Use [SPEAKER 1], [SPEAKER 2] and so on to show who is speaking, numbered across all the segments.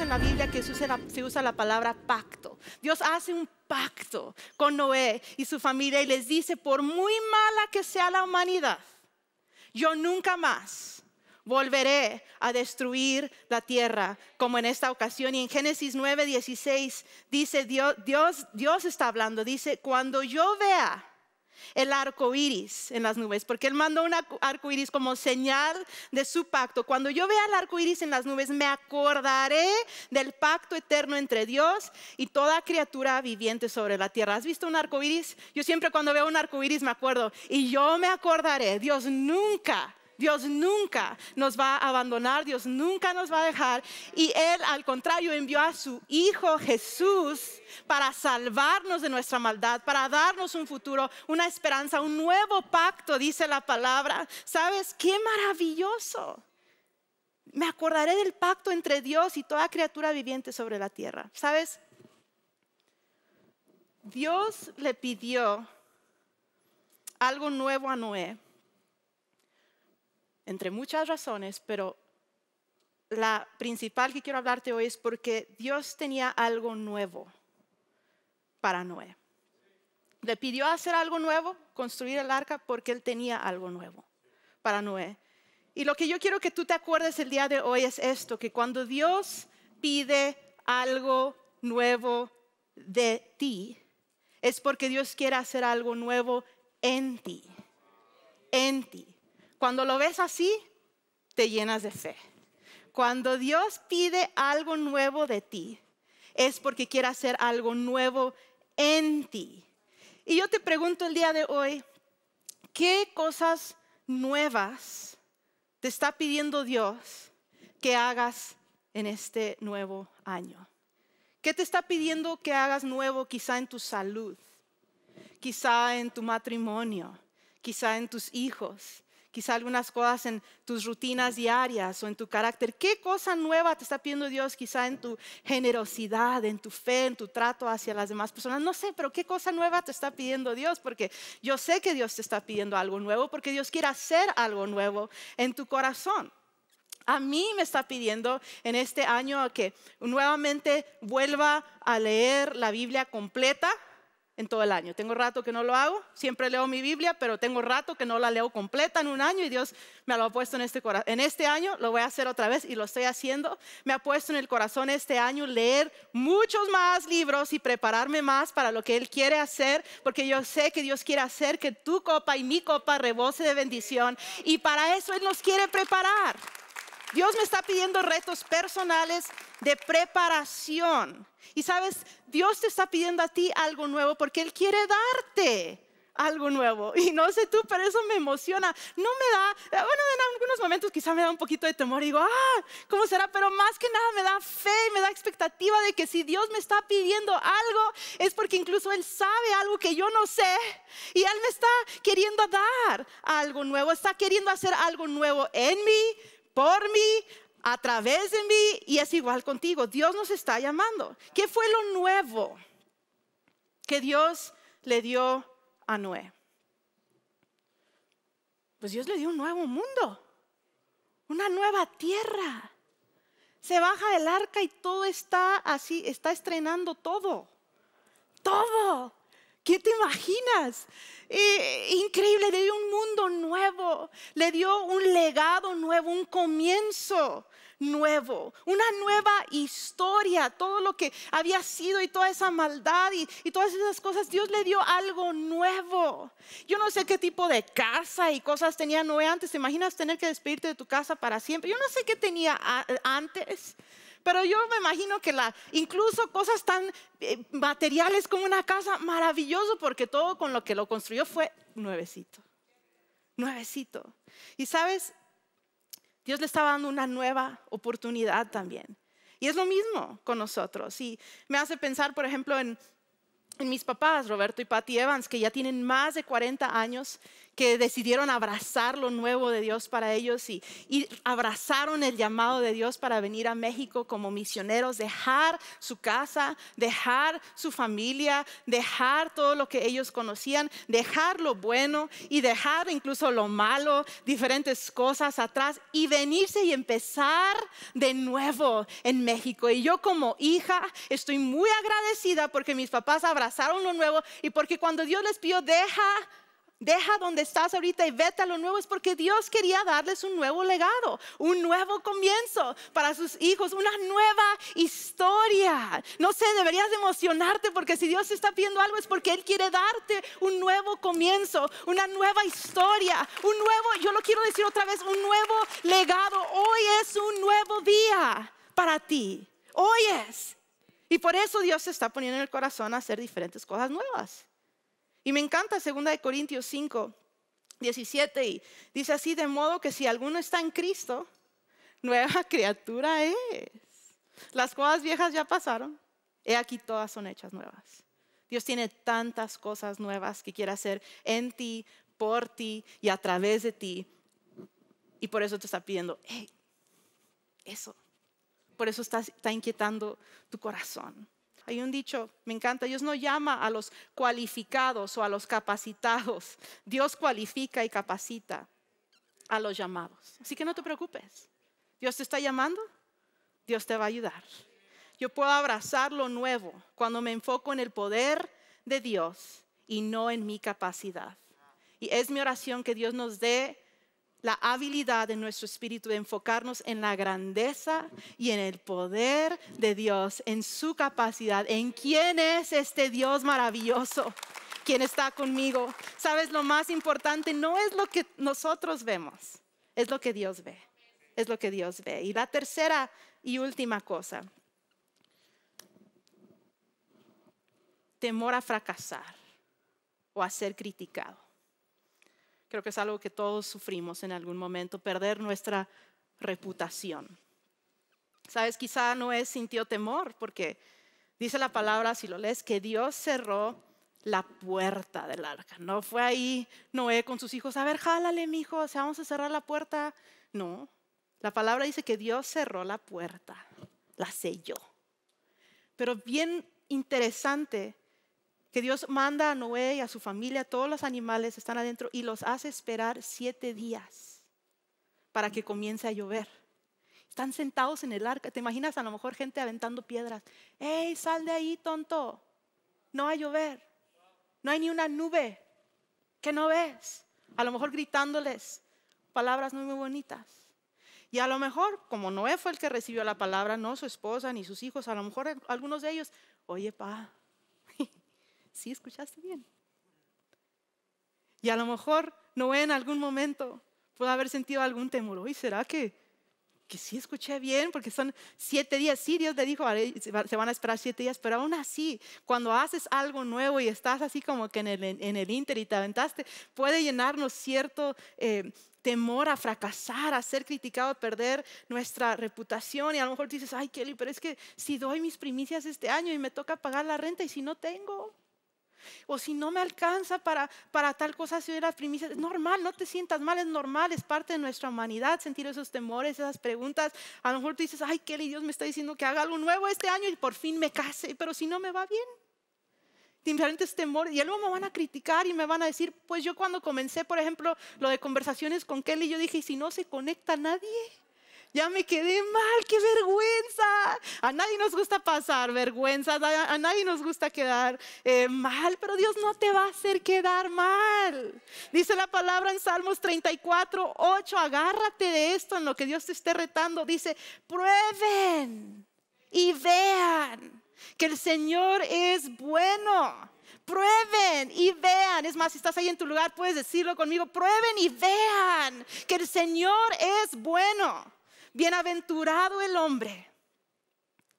[SPEAKER 1] en la Biblia que se usa, la, palabra pacto. Dios hace un pacto con Noé y su familia y les dice, por muy mala que sea la humanidad, yo nunca más volveré a destruir la tierra, como en esta ocasión. Y en Génesis 9:16 dice, Dios, Dios, Dios está hablando, dice, cuando yo vea el arco iris en las nubes, porque Él mandó un arco iris como señal de su pacto. Cuando yo vea el arco iris en las nubes, me acordaré del pacto eterno entre Dios y toda criatura viviente sobre la tierra. ¿Has visto un arco iris? Yo siempre cuando veo un arco iris me acuerdo, y yo me acordaré, Dios nunca Dios nunca nos va a abandonar, Dios nunca nos va a dejar. Y Él, al contrario, envió a su Hijo Jesús para salvarnos de nuestra maldad, para darnos un futuro, una esperanza, un nuevo pacto, dice la palabra. ¿Sabes qué maravilloso? Me acordaré del pacto entre Dios y toda criatura viviente sobre la tierra. ¿Sabes? Dios le pidió algo nuevo a Noé entre muchas razones, pero la principal que quiero hablarte hoy es porque Dios tenía algo nuevo para Noé. Le pidió hacer algo nuevo, construir el arca, porque él tenía algo nuevo para Noé. Y lo que yo quiero que tú te acuerdes el día de hoy es esto, que cuando Dios pide algo nuevo de ti, es porque Dios quiere hacer algo nuevo en ti, en ti. Cuando lo ves así, te llenas de fe. Cuando Dios pide algo nuevo de ti, es porque quiere hacer algo nuevo en ti. Y yo te pregunto el día de hoy, ¿qué cosas nuevas te está pidiendo Dios que hagas en este nuevo año? ¿Qué te está pidiendo que hagas nuevo quizá en tu salud, quizá en tu matrimonio, quizá en tus hijos, quizá algunas cosas en tus rutinas diarias o en tu carácter. ¿Qué cosa nueva te está pidiendo Dios quizá en tu generosidad, en tu fe, en tu trato hacia las demás personas? No sé, pero ¿qué cosa nueva te está pidiendo Dios? Porque yo sé que Dios te está pidiendo algo nuevo, porque Dios quiere hacer algo nuevo en tu corazón a mí me está pidiendo en este año que nuevamente vuelva a leer la Biblia completa, en todo el año. Tengo rato que no lo hago, siempre leo mi Biblia, pero tengo rato que no la leo completa en un año y Dios me lo ha puesto en este corazón. En este año lo voy a hacer otra vez y lo estoy haciendo. Me ha puesto en el corazón este año leer muchos más libros y prepararme más para lo que Él quiere hacer, porque yo sé que Dios quiere hacer que tu copa y mi copa rebose de bendición y para eso Él nos quiere preparar. Dios me está pidiendo retos personales de preparación. Y sabes, Dios te está pidiendo a ti algo nuevo porque Él quiere darte algo nuevo. Y no sé tú, pero eso me emociona. No me da, eh, bueno, en algunos momentos quizá me da un poquito de temor. Y Digo, ah, ¿cómo será? Pero más que nada me da fe y me da expectativa de que si Dios me está pidiendo algo, es porque incluso Él sabe algo que yo no sé. Y Él me está queriendo dar algo nuevo, está queriendo hacer algo nuevo en mí por mí, a través de mí y es igual contigo. Dios nos está llamando. ¿Qué fue lo nuevo que Dios le dio a Noé? Pues Dios le dio un nuevo mundo, una nueva tierra. Se baja el arca y todo está así, está estrenando todo. Todo. ¿Qué te imaginas? Eh, increíble, le dio un mundo nuevo, le dio un legado nuevo, un comienzo nuevo, una nueva historia, todo lo que había sido y toda esa maldad y, y, todas esas cosas, Dios le dio algo nuevo. Yo no sé qué tipo de casa y cosas tenía Noé antes, te imaginas tener que despedirte de tu casa para siempre, yo no sé qué tenía antes, pero yo me imagino que la, incluso cosas tan eh, materiales como una casa, maravilloso, porque todo con lo que lo construyó fue nuevecito. Nuevecito. Y sabes, Dios le estaba dando una nueva oportunidad también. Y es lo mismo con nosotros. Y me hace pensar, por ejemplo, en, en mis papás, Roberto y Patty Evans, que ya tienen más de 40 años que decidieron abrazar lo nuevo de Dios para ellos y, abrazaron el llamado de Dios para venir a México como misioneros, dejar su casa, dejar su familia, dejar todo lo que ellos conocían, dejar lo bueno y dejar incluso lo malo, diferentes cosas atrás y venirse y empezar de nuevo en México. Y yo como hija estoy muy agradecida porque mis papás abrazaron lo nuevo y porque cuando Dios les pidió, deja Deja donde estás ahorita y vete a lo nuevo. Es porque Dios quería darles un nuevo legado, un nuevo comienzo para sus hijos, una nueva historia. No sé, deberías emocionarte porque si Dios está pidiendo algo es porque Él quiere darte un nuevo comienzo, una nueva historia, un nuevo, yo lo quiero decir otra vez, un nuevo legado. Hoy es un nuevo día para ti. Hoy es. Y por eso Dios se está poniendo en el corazón a hacer diferentes cosas nuevas. Y me encanta 2 Corintios 5, 17 y dice así, de modo que si alguno está en Cristo, nueva criatura es. Las cosas viejas ya pasaron, he aquí todas son hechas nuevas. Dios tiene tantas cosas nuevas que quiere hacer en ti, por ti y a través de ti. Y por eso te está pidiendo, eso. Por eso está, está inquietando tu corazón hay un dicho, me encanta, Dios no llama a los cualificados o a los capacitados. Dios cualifica y capacita a los llamados. Así que no te preocupes. Dios te está llamando, Dios te va a ayudar. Yo puedo abrazar lo nuevo cuando me enfoco en el poder de Dios y no en mi capacidad. Y es mi oración que Dios nos dé la habilidad de nuestro espíritu de enfocarnos en la grandeza y en el poder de Dios, en su capacidad, en quién es este Dios maravilloso, quien está conmigo. Sabes, lo más importante no es lo que nosotros vemos, es lo que Dios ve, es lo que Dios ve. Y la tercera y última cosa, temor a fracasar o a ser criticado. Creo que es algo que todos sufrimos en algún momento, perder nuestra reputación. Sabes, quizá Noé sintió temor porque dice la palabra, si lo lees, que Dios cerró la puerta del arca. No fue ahí Noé con sus hijos, a ver, jálale, mi hijo, o sea, vamos a cerrar la puerta. No, la palabra dice que Dios cerró la puerta, la selló. Pero bien interesante que Dios manda a Noé y a su familia, todos los animales están adentro y los hace esperar siete días para que comience a llover. Están sentados en el arca. ¿Te imaginas a lo mejor gente aventando piedras? ¡Ey, sal de ahí, tonto! No va a llover. No hay ni una nube que no ves. A lo mejor gritándoles palabras muy bonitas. Y a lo mejor, como Noé fue el que recibió la palabra, no su esposa ni sus hijos, a lo mejor algunos de ellos, oye, pa, sí escuchaste bien. Y a lo mejor Noé en algún momento puedo haber sentido algún temor. ¿Y será que, que sí escuché bien? Porque son siete días. Sí, Dios le dijo, se van a esperar siete días, pero aún así, cuando haces algo nuevo y estás así como que en el, en el inter y te aventaste, puede llenarnos cierto... Eh, temor a fracasar, a ser criticado, a perder nuestra reputación. Y a lo mejor dices, ay Kelly, pero es que si doy mis primicias este año y me toca pagar la renta y si no tengo. O si no me alcanza para, para tal cosa, si hubiera las primicias, es normal, no te sientas mal, es normal, es parte de nuestra humanidad sentir esos temores, esas preguntas. A lo mejor tú dices, ay, Kelly, Dios me está diciendo que haga algo nuevo este año y por fin me case, pero si no me va bien. Diferentes temores, y luego me van a criticar y me van a decir, pues yo cuando comencé, por ejemplo, lo de conversaciones con Kelly, yo dije, ¿y si no se conecta nadie? ya me quedé mal, qué vergüenza. A nadie nos gusta pasar vergüenza, a nadie nos gusta quedar eh, mal, pero Dios no te va a hacer quedar mal. Dice la palabra en Salmos 34, 8, agárrate de esto en lo que Dios te esté retando. Dice, prueben y vean que el Señor es bueno prueben y vean. Es más, si estás ahí en tu lugar, puedes decirlo conmigo. Prueben y vean que el Señor es bueno. Bienaventurado el hombre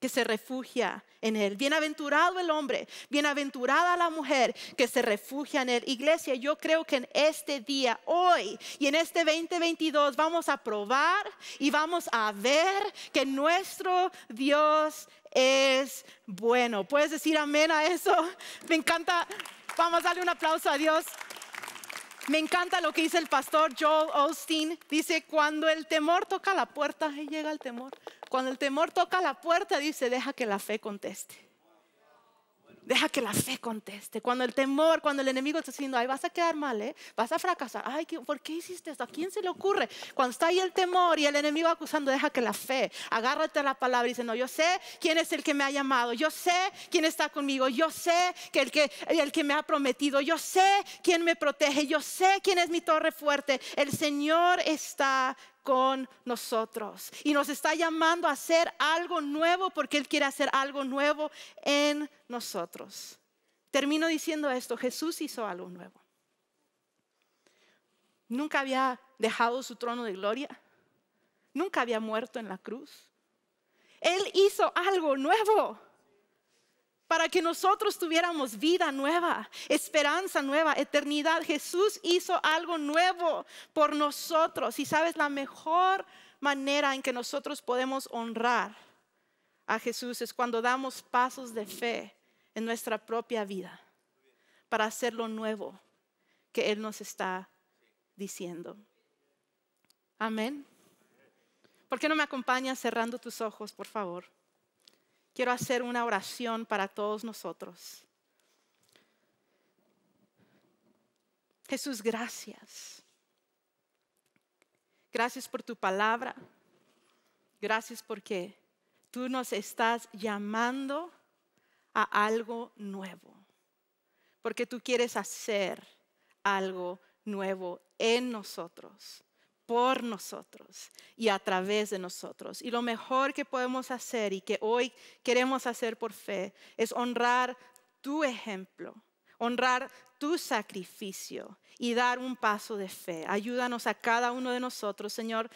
[SPEAKER 1] que se refugia en Él. Bienaventurado el hombre, bienaventurada la mujer que se refugia en Él. Iglesia, yo creo que en este día, hoy y en este 2022 vamos a probar y vamos a ver que nuestro Dios es bueno. ¿Puedes decir amén a eso? Me encanta. Vamos a darle un aplauso a Dios. Me encanta lo que dice el pastor Joel Austin. Dice, cuando el temor toca la puerta, ahí llega el temor. Cuando el temor toca la puerta, dice, deja que la fe conteste. Deja que la fe conteste. Cuando el temor, cuando el enemigo está diciendo, ay, vas a quedar mal, ¿eh? vas a fracasar. Ay, ¿por qué hiciste esto? ¿A quién se le ocurre? Cuando está ahí el temor y el enemigo acusando, deja que la fe, agárrate a la palabra y dice, no, yo sé quién es el que me ha llamado. Yo sé quién está conmigo. Yo sé que el que, el que me ha prometido. Yo sé quién me protege. Yo sé quién es mi torre fuerte. El Señor está con nosotros. Y nos está llamando a hacer algo nuevo porque Él quiere hacer algo nuevo en nosotros. Termino diciendo esto, Jesús hizo algo nuevo. Nunca había dejado su trono de gloria, nunca había muerto en la cruz. Él hizo algo nuevo para que nosotros tuviéramos vida nueva, esperanza nueva, eternidad. Jesús hizo algo nuevo por nosotros. Y sabes, la mejor manera en que nosotros podemos honrar a Jesús es cuando damos pasos de fe en nuestra propia vida para hacer lo nuevo que Él nos está diciendo. Amén. ¿Por qué no me acompañas cerrando tus ojos, por favor? quiero hacer una oración para todos nosotros. Jesús, gracias. Gracias por tu palabra. Gracias porque tú nos estás llamando a algo nuevo. Porque tú quieres hacer algo nuevo en nosotros por nosotros y a través de nosotros. Y lo mejor que podemos hacer y que hoy queremos hacer por fe es honrar tu ejemplo, honrar tu sacrificio y dar un paso de fe. Ayúdanos a cada uno de nosotros, Señor,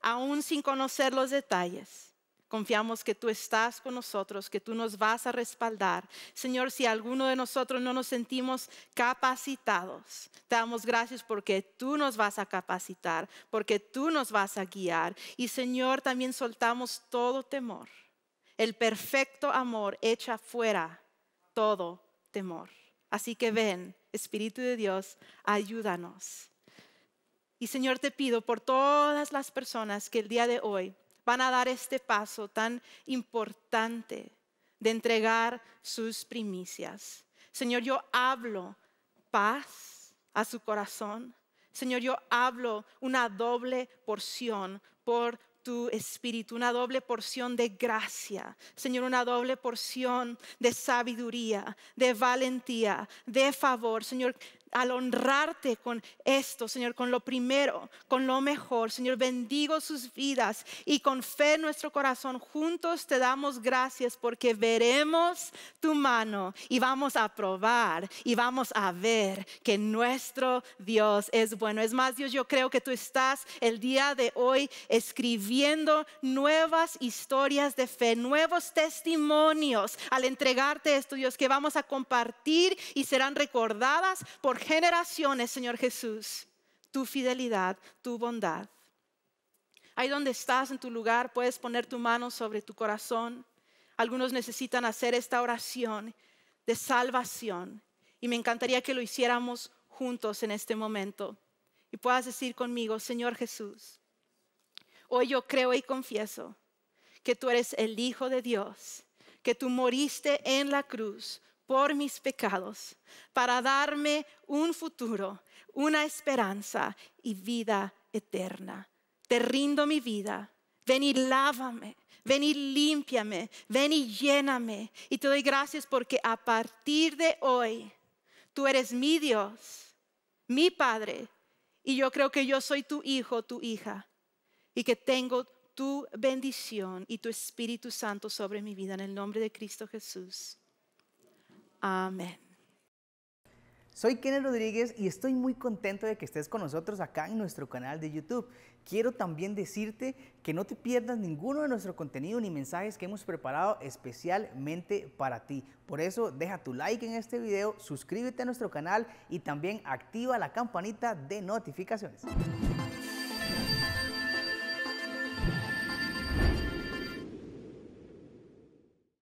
[SPEAKER 1] aún sin conocer los detalles Confiamos que tú estás con nosotros, que tú nos vas a respaldar. Señor, si alguno de nosotros no nos sentimos capacitados, te damos gracias porque tú nos vas a capacitar, porque tú nos vas a guiar. Y Señor, también soltamos todo temor. El perfecto amor echa fuera todo temor. Así que ven, Espíritu de Dios, ayúdanos. Y Señor, te pido por todas las personas que el día de hoy van a dar este paso tan importante de entregar sus primicias. Señor, yo hablo paz a su corazón. Señor, yo hablo una doble porción por tu espíritu, una doble porción de gracia, Señor, una doble porción de sabiduría, de valentía, de favor. Señor, al honrarte con esto, Señor, con lo primero, con lo mejor. Señor, bendigo sus vidas y con fe nuestro corazón juntos te damos gracias porque veremos tu mano y vamos a probar y vamos a ver que nuestro Dios es bueno. Es más, Dios, yo creo que tú estás el día de hoy escribiendo nuevas historias de fe, nuevos testimonios al entregarte esto, Dios, que vamos a compartir y serán recordadas por generaciones, Señor Jesús, tu fidelidad, tu bondad. Ahí donde estás en tu lugar, puedes poner tu mano sobre tu corazón. Algunos necesitan hacer esta oración de salvación y me encantaría que lo hiciéramos juntos en este momento y puedas decir conmigo, Señor Jesús, hoy yo creo y confieso que tú eres el Hijo de Dios, que tú moriste en la cruz por mis pecados, para darme un futuro, una esperanza y vida eterna. Te rindo mi vida. Ven y lávame, ven y límpiame, ven y lléname. Y te doy gracias porque a partir de hoy tú eres mi Dios, mi Padre, y yo creo que yo soy tu hijo, tu hija, y que tengo tu bendición y tu Espíritu Santo sobre mi vida en el nombre de Cristo Jesús. Amén. Soy Kenneth Rodríguez y estoy muy contento de que estés con nosotros acá en nuestro canal de YouTube. Quiero también decirte que no te pierdas ninguno de nuestro contenido ni mensajes que hemos preparado especialmente para ti. Por eso deja tu like en este video, suscríbete a nuestro canal y también activa la campanita de notificaciones.